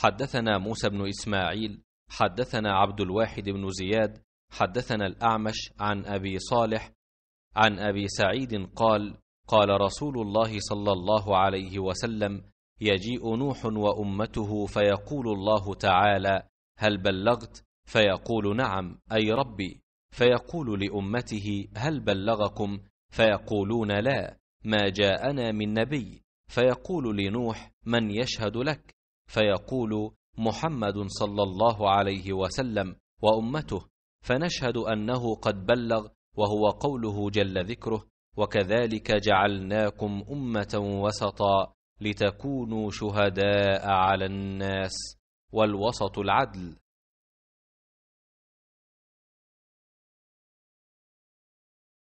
حدثنا موسى بن إسماعيل حدثنا عبد الواحد بن زياد حدثنا الأعمش عن أبي صالح عن أبي سعيد قال قال رسول الله صلى الله عليه وسلم يجيء نوح وأمته فيقول الله تعالى هل بلغت فيقول نعم أي ربي فيقول لأمته هل بلغكم فيقولون لا ما جاءنا من نبي فيقول لنوح من يشهد لك فيقول محمد صلى الله عليه وسلم وامته فنشهد انه قد بلغ وهو قوله جل ذكره وكذلك جعلناكم امه وسطا لتكونوا شهداء على الناس والوسط العدل